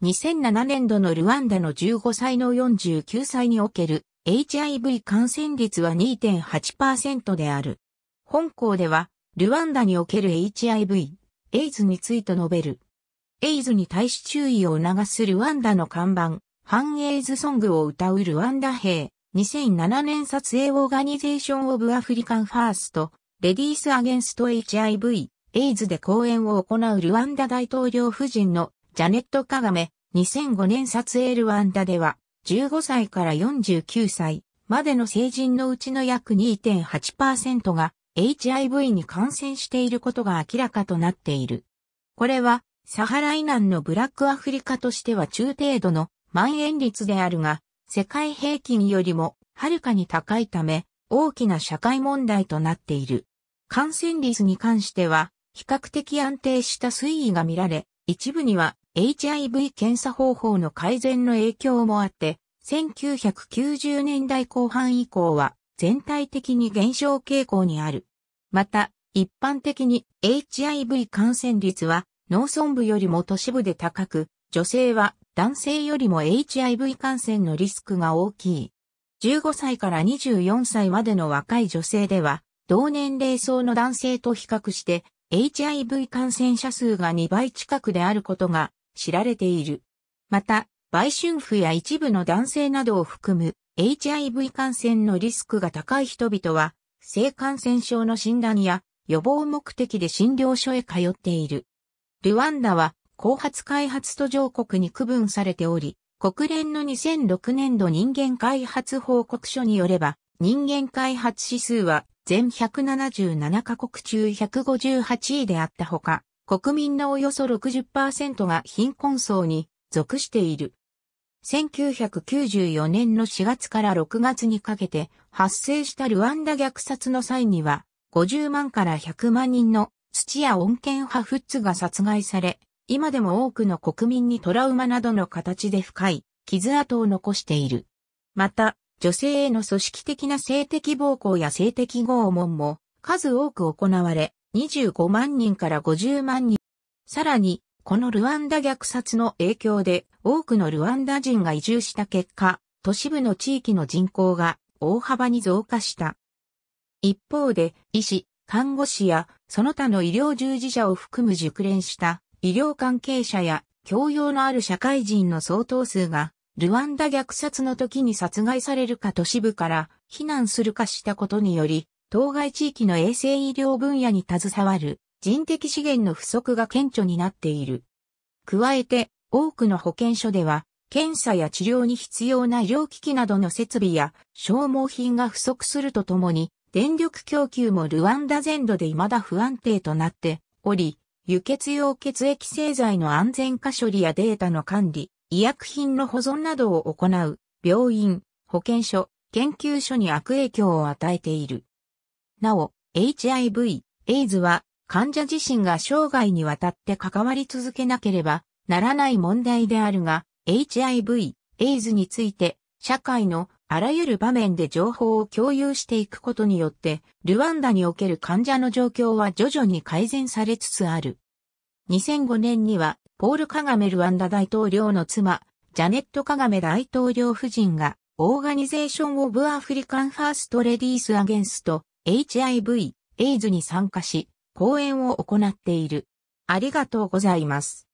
2007年度のルワンダの15歳の49歳における HIV 感染率は2.8%である。本校では、ルワンダにおける HIV、エイズについて述べる。エイズに対し注意を促すルワンダの看板、ハンエイズソングを歌うルワンダ兵、2007年撮影オーガニゼーションオブアフリカンファースト、レディースアゲンスト HIV、エイズで講演を行うルワンダ大統領夫人のジャネット・カガメ、2005年撮影ルワンダでは、15歳から49歳までの成人のうちの約2.8%が HIV に感染していることが明らかとなっている。これは、サハラ以南のブラックアフリカとしては中程度の蔓延率であるが、世界平均よりもはるかに高いため、大きな社会問題となっている。感染率に関しては、比較的安定した推移が見られ、一部には HIV 検査方法の改善の影響もあって、1990年代後半以降は全体的に減少傾向にある。また、一般的に HIV 感染率は農村部よりも都市部で高く、女性は男性よりも HIV 感染のリスクが大きい。15歳から24歳までの若い女性では、同年齢層の男性と比較して、HIV 感染者数が2倍近くであることが知られている。また、売春婦や一部の男性などを含む HIV 感染のリスクが高い人々は、性感染症の診断や予防目的で診療所へ通っている。ルワンダは後発開発途上国に区分されており、国連の2006年度人間開発報告書によれば、人間開発指数は全177カ国中158位であったほか、国民のおよそ60%が貧困層に属している。1994年の4月から6月にかけて発生したルワンダ虐殺の際には、50万から100万人の土や恩健派フッツが殺害され、今でも多くの国民にトラウマなどの形で深い傷跡を残している。また、女性への組織的な性的暴行や性的拷問も数多く行われ、25万人から50万人。さらに、このルワンダ虐殺の影響で多くのルワンダ人が移住した結果、都市部の地域の人口が大幅に増加した。一方で、医師、看護師やその他の医療従事者を含む熟練した医療関係者や教養のある社会人の相当数が、ルワンダ虐殺の時に殺害されるか都市部から避難するかしたことにより、当該地域の衛生医療分野に携わる人的資源の不足が顕著になっている。加えて、多くの保健所では、検査や治療に必要な医療機器などの設備や消耗品が不足するとともに、電力供給もルワンダ全土で未だ不安定となっており、輸血用血液製剤の安全化処理やデータの管理、医薬品の保存などを行う病院、保健所、研究所に悪影響を与えている。なお、HIV、エイズは患者自身が生涯にわたって関わり続けなければならない問題であるが、HIV、エイズについて社会のあらゆる場面で情報を共有していくことによって、ルワンダにおける患者の状況は徐々に改善されつつある。2005年には、ポール・カガメルワンダ大統領の妻、ジャネット・カガメ大統領夫人が、オーガニゼーション・オブ・アフリカン・ファースト・レディース・アゲンスト、HIV、エイズに参加し、講演を行っている。ありがとうございます。